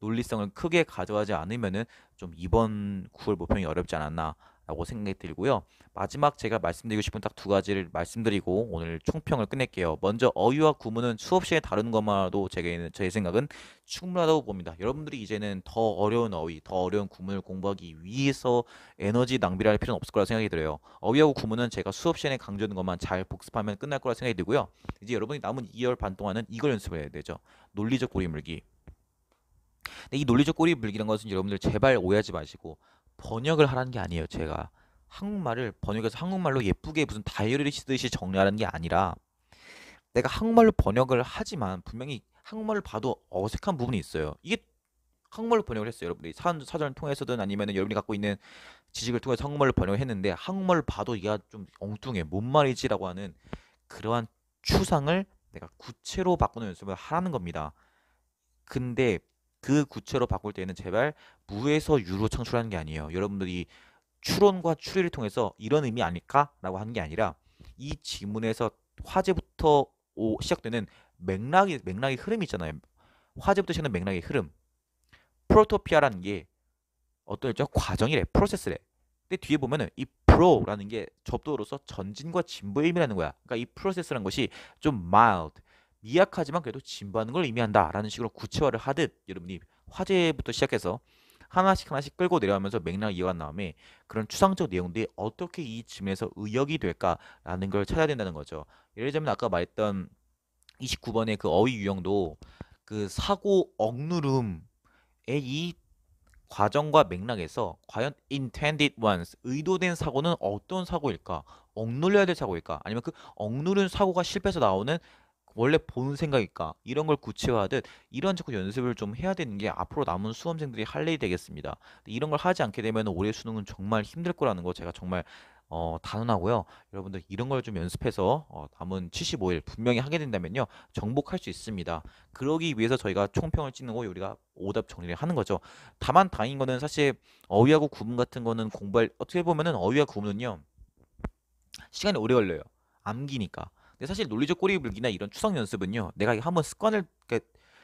논리성을 크게 가져가지 않으면은 좀 이번 9월 모평이 어렵지 않았나 라고 생각이 들고요. 마지막 제가 말씀드리고 싶은 딱 두 가지를 말씀드리고 오늘 총평을 끝낼게요. 먼저 어휘와 구문은 수업 시간에 다루는 것만으로도 제게, 제 생각은 충분하다고 봅니다. 여러분들이 이제는 더 어려운 어휘, 더 어려운 구문을 공부하기 위해서 에너지 낭비를 할 필요는 없을 거라 생각이 들어요. 어휘하고 구문은 제가 수업 시간에 강조하는 것만 잘 복습하면 끝날 거라 생각이 들고요. 이제 여러분이 남은 2월 반 동안은 이걸 연습해야 되죠. 논리적 꼬리물기 근데 이 논리적 꼬리 물기란 것은 여러분들 제발 오해하지 마시고 번역을 하라는 게 아니에요. 제가 한국말을 번역해서 한국말로 예쁘게 무슨 다이어리를 쓰듯이 정리하는 게 아니라 내가 한국말로 번역을 하지만 분명히 한국말을 봐도 어색한 부분이 있어요. 이게 한국말로 번역을 했어요. 여러분들이 사, 사전을 통해서든 아니면 여러분이 갖고 있는 지식을 통해서 한국말로 번역을 했는데 한국말을 봐도 얘가 좀 엉뚱해. 뭔 말이지라고 하는 그러한 추상을 내가 구체로 바꾸는 연습을 하라는 겁니다. 근데 그 구체로 바꿀 때는 제발 무에서 유로 창출하는 게 아니에요. 여러분들이 추론과 추리를 통해서 이런 의미 아닐까라고 하는 게 아니라 이 지문에서 화제부터 오, 시작되는 맥락이 맥락의 흐름이 있잖아요. 화제부터 시작하는 맥락의 흐름. 프로토피아라는 게 어떤 일정 과정이래, 프로세스래. 근데 뒤에 보면은 이 프로라는 게 접도로서 전진과 진보의 의미라는 거야. 그러니까 이 프로세스라는 것이 좀마 i l 미약하지만 그래도 진부하는 걸 의미한다라는 식으로 구체화를 하듯 여러분이 화제부터 시작해서 하나씩 하나씩 끌고 내려가면서 맥락 이어간 다음에 그런 추상적 내용들이 어떻게 이 쯤에서 의역이 될까라는 걸 찾아야 된다는 거죠. 예를 들면 아까 말했던 29번의 그 어휘 유형도 그 사고 억누름의 이 과정과 맥락에서 과연 intended ones 의도된 사고는 어떤 사고일까? 억눌려야 될 사고일까? 아니면 그 억누른 사고가 실패해서 나오는 원래 본 생각일까? 이런 걸 구체화하듯 이런 자꾸 연습을 좀 해야 되는 게 앞으로 남은 수험생들이 할 일이 되겠습니다. 이런 걸 하지 않게 되면 올해 수능은 정말 힘들 거라는 거 제가 정말 어, 단언하고요. 여러분들 이런 걸 좀 연습해서 어, 남은 75일 분명히 하게 된다면요. 정복할 수 있습니다. 그러기 위해서 저희가 총평을 찍는 거 우리가 오답 정리를 하는 거죠. 다만 다행인 거는 사실 어휘하고 구문 같은 거는 공부할 어떻게 보면은 어휘와 구문은요. 시간이 오래 걸려요. 암기니까. 근데 사실 논리적 꼬리불기나 이런 추석 연습은요. 내가 한번 습관을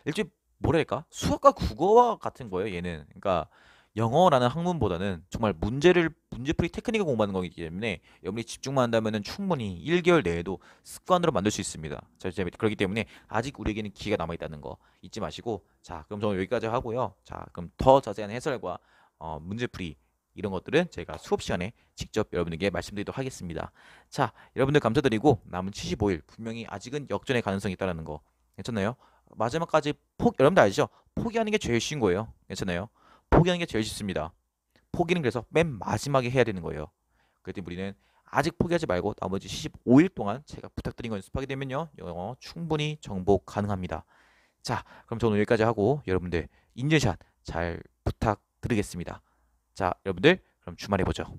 그러니일종 뭐랄까 수학과 국어와 같은 거예요. 얘는 그러니까 영어라는 학문보다는 정말 문제를 문제풀이 테크닉을 공부하는 거기 때문에 여러분이 집중만 한다면 충분히 1개월 내에도 습관으로 만들 수 있습니다. 그렇기 때문에 아직 우리에게는 기회가 남아 있다는 거 잊지 마시고 자 그럼 저는 여기까지 하고요. 자 그럼 더 자세한 해설과 어, 문제풀이 이런 것들은 제가 수업 시간에 직접 여러분에게 말씀드리도록 하겠습니다. 자, 여러분들 감사드리고 남은 75일 분명히 아직은 역전의 가능성이 있다는 거 괜찮나요? 마지막까지 포기 여러분들 아시죠? 포기하는 게 제일 쉬운 거예요. 괜찮아요? 포기하는 게 제일 쉽습니다. 포기는 그래서 맨 마지막에 해야 되는 거예요. 그랬더니 우리는 아직 포기하지 말고 나머지 15일 동안 제가 부탁드린 걸 연습하게 되면요. 영어 충분히 정복 가능합니다. 자, 그럼 저는 여기까지 하고 여러분들 인증샷 잘 부탁드리겠습니다. 자, 여러분들 그럼 주말에 보죠.